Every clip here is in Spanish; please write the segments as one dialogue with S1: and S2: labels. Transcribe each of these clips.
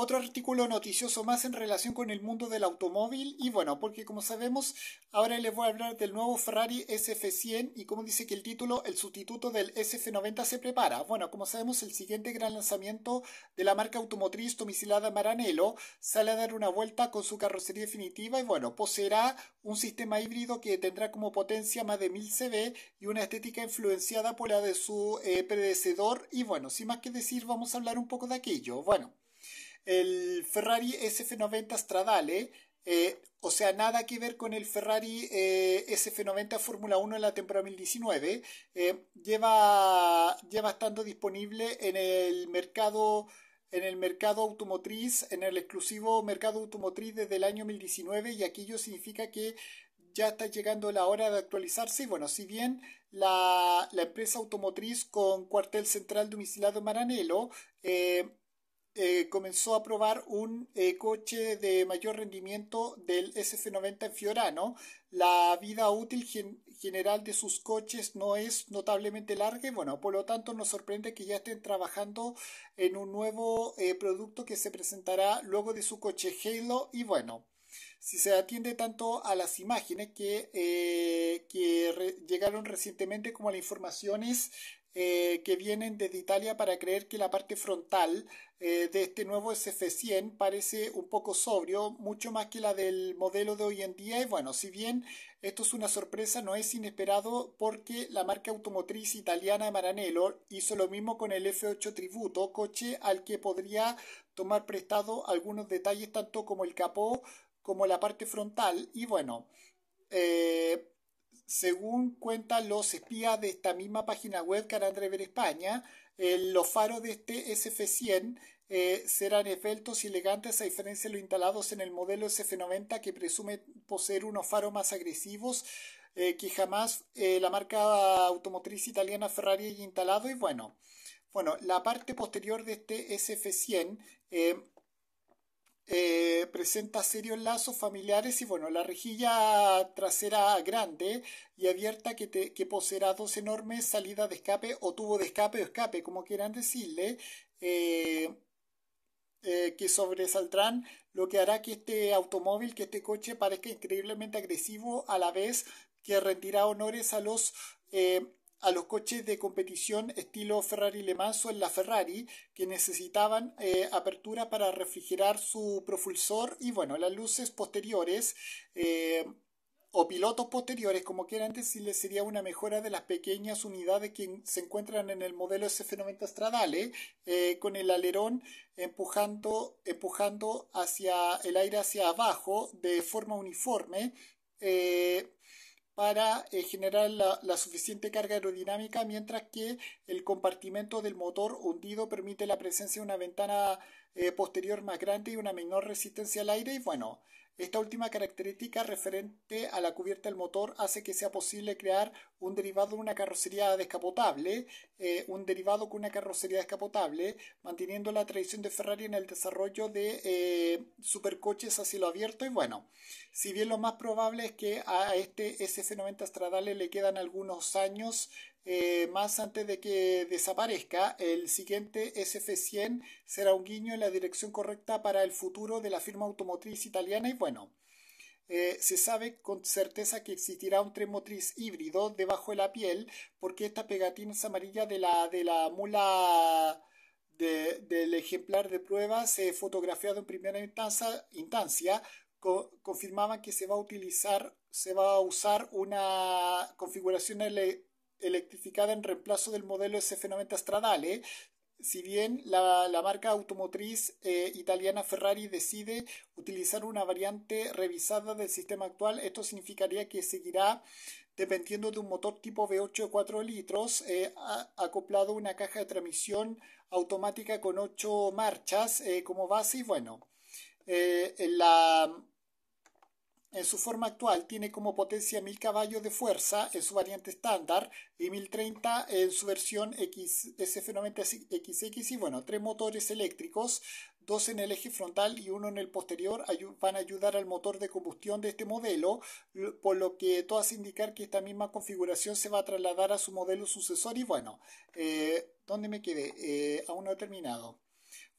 S1: otro artículo noticioso más en relación con el mundo del automóvil y bueno, porque como sabemos, ahora les voy a hablar del nuevo Ferrari SF100 y como dice que el título, el sustituto del SF90 se prepara. Bueno, como sabemos, el siguiente gran lanzamiento de la marca automotriz domicilada Maranello sale a dar una vuelta con su carrocería definitiva y bueno, poseerá un sistema híbrido que tendrá como potencia más de 1000 CV y una estética influenciada por la de su predecedor eh, predecesor y bueno, sin más que decir, vamos a hablar un poco de aquello. Bueno el Ferrari SF90 Stradale, eh, o sea, nada que ver con el Ferrari eh, SF90 Fórmula 1 en la temporada 2019, eh, lleva, lleva estando disponible en el mercado en el mercado automotriz, en el exclusivo mercado automotriz desde el año 2019 y aquello significa que ya está llegando la hora de actualizarse. bueno, si bien la, empresa automotriz con cuartel central domiciliado en Maranello eh, comenzó a probar un eh, coche de mayor rendimiento del SF90 en Fiorano. La vida útil general de sus coches no es notablemente larga y bueno, por lo tanto nos sorprende que ya estén trabajando en un nuevo eh, producto que se presentará luego de su coche Halo y bueno. Si se atiende tanto a las imágenes que, que llegaron recientemente como a las informaciones eh, que vienen desde Italia para creer que la parte frontal eh, de este nuevo SF100 parece un poco sobrio, mucho más que la del modelo de hoy en día. Y bueno, si bien esto es una sorpresa, no es inesperado porque la marca automotriz italiana Maranello hizo lo mismo con el F8 Tributo, coche al que podría tomar prestado algunos detalles tanto como el capó como la parte frontal. Y bueno, eh, según cuentan los espías de esta misma página web que de ver España, eh, los faros de este SF100 eh, serán esbeltos y elegantes a diferencia de los instalados en el modelo SF90 que presume poseer unos faros más agresivos eh, que jamás la marca automotriz italiana Ferrari haya instalado. Y bueno, bueno, la parte posterior de este SF100 eh, presenta serios lazos familiares y bueno, la rejilla trasera grande y abierta que, te, poseerá dos enormes salidas de escape o tubo de escape o escape, como quieran decirle. Eh, eh, que sobresaldrán, lo que hará que este automóvil, que este coche parezca increíblemente agresivo a la vez que rendirá honores a los a los coches de competición estilo Ferrari Le Mans o en la Ferrari, que necesitaban eh, apertura para refrigerar su propulsor y bueno, las luces posteriores eh, o pilotos posteriores, como quieran decirle, sería una mejora de las pequeñas unidades que se encuentran en el modelo SF90 Stradale, eh, con el alerón empujando, empujando hacia el aire hacia abajo de forma uniforme para eh, generar la, suficiente carga aerodinámica, mientras que el compartimento del motor hundido permite la presencia de una ventana eh, posterior más grande y una menor resistencia al aire. Y bueno, esta última característica referente a la cubierta del motor hace que sea posible crear un derivado de una carrocería descapotable, eh, un derivado con una carrocería descapotable, manteniendo la tradición de Ferrari en el desarrollo de supercoches así lo abierto y bueno, si bien lo más probable es que a este sf 90 Stradale le quedan algunos años eh, más antes de que desaparezca, el siguiente SF100 será un guiño en la dirección correcta para el futuro de la firma automotriz italiana y bueno, eh, se sabe con certeza que existirá un tren motriz híbrido debajo de la piel porque esta pegatina amarilla de la, de la mula del ejemplar de prueba se fotografiado en primera instancia, confirmaba que se va a utilizar, se va a usar una configuración electrificada en reemplazo del modelo SF90 Stradale, si bien la, marca automotriz eh, italiana Ferrari decide utilizar una variante revisada del sistema actual, esto significaría que seguirá dependiendo de un motor tipo V8 de 4 litros, eh, acoplado a una caja de transmisión automática con 8 marchas eh, como base y bueno, en la en su forma actual tiene como potencia 1000 caballos de fuerza en su variante estándar y 1030 en su versión SF90XX y bueno, tres motores eléctricos, dos en el eje frontal y uno en el posterior van a ayudar al motor de combustión de este modelo, por lo que todo hace indicar que esta misma configuración se va a trasladar a su modelo sucesor y bueno, eh, ¿dónde me quedé? Eh, aún no he terminado.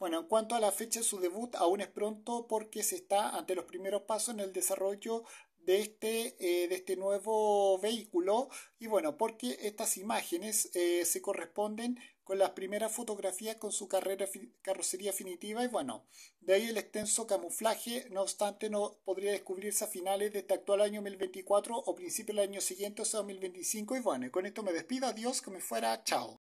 S1: Bueno, en cuanto a la fecha de su debut, aún es pronto porque se está ante los primeros pasos en el desarrollo de este, eh, de este nuevo vehículo y bueno, porque estas imágenes eh, se corresponden con las primeras fotografías con su carrera, carrocería definitiva y bueno, de ahí el extenso camuflaje, no obstante no podría descubrirse a finales de este actual año 2024 o principio del año siguiente, o sea 2025 y bueno, y con esto me despido, adiós, que me fuera, chao.